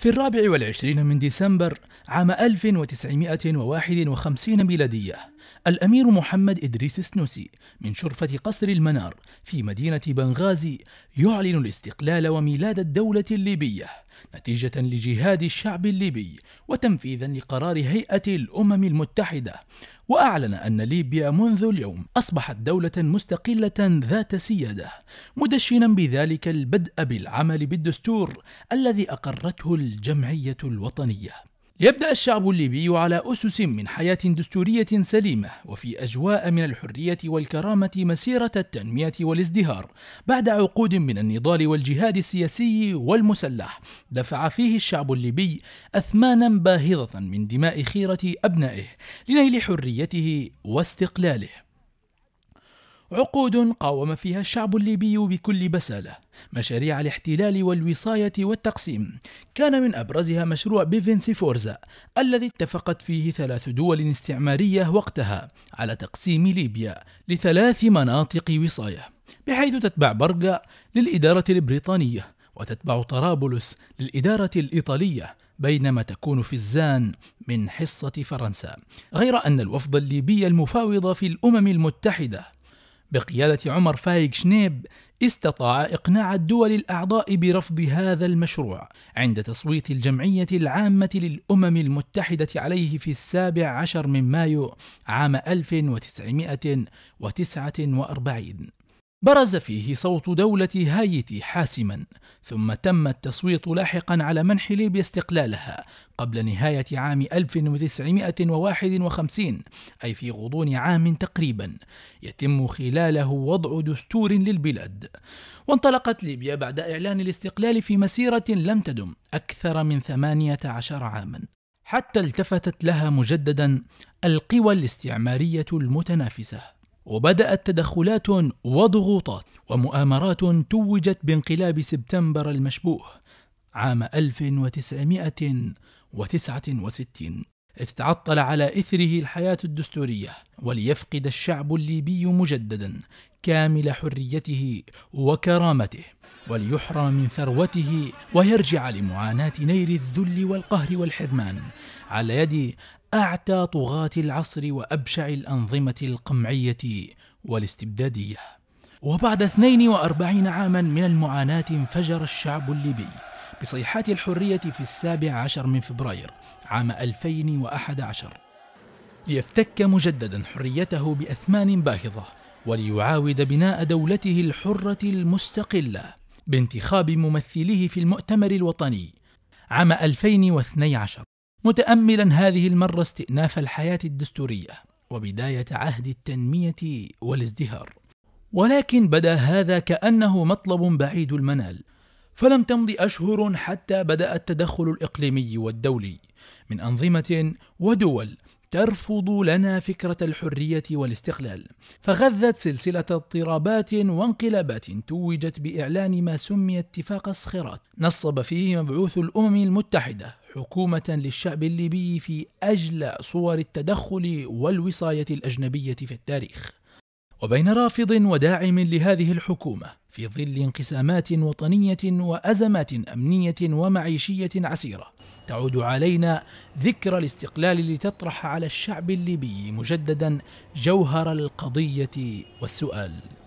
في الرابع والعشرين من ديسمبر عام 1951 ميلادية الأمير محمد إدريس السنوسي من شرفة قصر المنار في مدينة بنغازي يعلن الاستقلال وميلاد الدولة الليبية نتيجة لجهاد الشعب الليبي وتنفيذا لقرار هيئة الأمم المتحدة وأعلن أن ليبيا منذ اليوم أصبحت دولة مستقلة ذات سيادة مدشنا بذلك البدء بالعمل بالدستور الذي أقرته الجمعية الوطنية يبدأ الشعب الليبي على أسس من حياة دستورية سليمة وفي أجواء من الحرية والكرامة مسيرة التنمية والازدهار بعد عقود من النضال والجهاد السياسي والمسلح دفع فيه الشعب الليبي أثمانا باهظة من دماء خيرة أبنائه لنيل حريته واستقلاله عقود قاوم فيها الشعب الليبي بكل بسالة مشاريع الاحتلال والوصاية والتقسيم كان من أبرزها مشروع بيفنسي فورزا الذي اتفقت فيه ثلاث دول استعمارية وقتها على تقسيم ليبيا لثلاث مناطق وصاية بحيث تتبع برقة للإدارة البريطانية وتتبع طرابلس للإدارة الإيطالية بينما تكون في الزان من حصة فرنسا غير أن الوفد الليبي المفاوض في الأمم المتحدة بقيادة عمر فايق شنيب استطاع إقناع الدول الأعضاء برفض هذا المشروع عند تصويت الجمعية العامة للأمم المتحدة عليه في السابع عشر من مايو عام 1949 برز فيه صوت دولة هايتي حاسما ثم تم التصويت لاحقا على منح ليبيا استقلالها قبل نهاية عام 1951 أي في غضون عام تقريبا يتم خلاله وضع دستور للبلاد وانطلقت ليبيا بعد إعلان الاستقلال في مسيرة لم تدم أكثر من 18 عاما حتى التفتت لها مجددا القوى الاستعمارية المتنافسة وبدأت تدخلات وضغوطات ومؤامرات توجت بانقلاب سبتمبر المشبوه عام 1969 تتعطل على إثره الحياة الدستورية وليفقد الشعب الليبي مجددا كامل حريته وكرامته وليحرم من ثروته ويرجع لمعاناة نير الذل والقهر والحرمان على يد أعتى طغاة العصر وأبشع الأنظمة القمعية والاستبدادية وبعد 42 عاما من المعاناة انفجر الشعب الليبي بصيحات الحرية في السابع عشر من فبراير عام 2011 ليفتك مجددا حريته بأثمان باهظة وليعاود بناء دولته الحرة المستقلة بانتخاب ممثليه في المؤتمر الوطني عام 2012 متأملا هذه المرة استئناف الحياة الدستورية وبداية عهد التنمية والازدهار ولكن بدا هذا كأنه مطلب بعيد المنال فلم تمض أشهر حتى بدأ التدخل الإقليمي والدولي من أنظمة ودول ترفض لنا فكرة الحرية والاستقلال، فغذت سلسلة اضطرابات وانقلابات توجت بإعلان ما سمي اتفاق الصخرات، نصب فيه مبعوث الأمم المتحدة حكومة للشعب الليبي في أجلى صور التدخل والوصاية الأجنبية في التاريخ. وبين رافض وداعم لهذه الحكومة في ظل انقسامات وطنية وأزمات أمنية ومعيشية عسيرة تعود علينا ذكرى الاستقلال لتطرح على الشعب الليبي مجددا جوهر القضية والسؤال